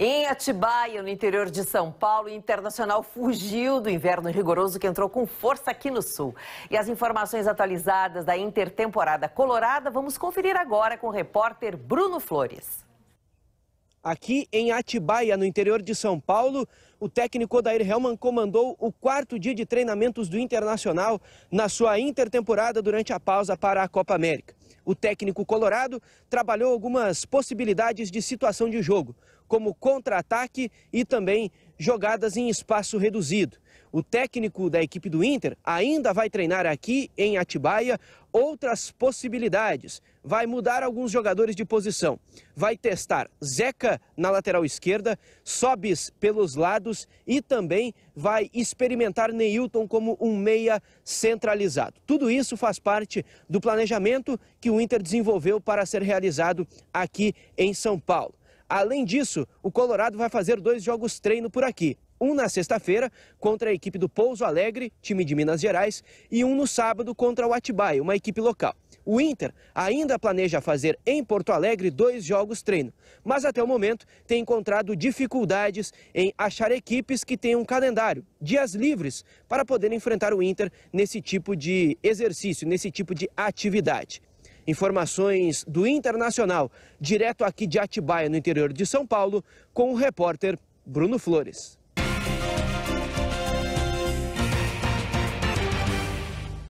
Em Atibaia, no interior de São Paulo, o Internacional fugiu do inverno rigoroso que entrou com força aqui no sul. E as informações atualizadas da intertemporada colorada vamos conferir agora com o repórter Bruno Flores. Aqui em Atibaia, no interior de São Paulo, o técnico Odair Helman comandou o quarto dia de treinamentos do Internacional na sua intertemporada durante a pausa para a Copa América. O técnico colorado trabalhou algumas possibilidades de situação de jogo como contra-ataque e também jogadas em espaço reduzido. O técnico da equipe do Inter ainda vai treinar aqui em Atibaia outras possibilidades. Vai mudar alguns jogadores de posição. Vai testar Zeca na lateral esquerda, Sobis pelos lados e também vai experimentar Neilton como um meia centralizado. Tudo isso faz parte do planejamento que o Inter desenvolveu para ser realizado aqui em São Paulo. Além disso, o Colorado vai fazer dois jogos treino por aqui. Um na sexta-feira contra a equipe do Pouso Alegre, time de Minas Gerais, e um no sábado contra o Atibaia, uma equipe local. O Inter ainda planeja fazer em Porto Alegre dois jogos treino, mas até o momento tem encontrado dificuldades em achar equipes que tenham um calendário, dias livres, para poder enfrentar o Inter nesse tipo de exercício, nesse tipo de atividade. Informações do Internacional, direto aqui de Atibaia, no interior de São Paulo, com o repórter Bruno Flores.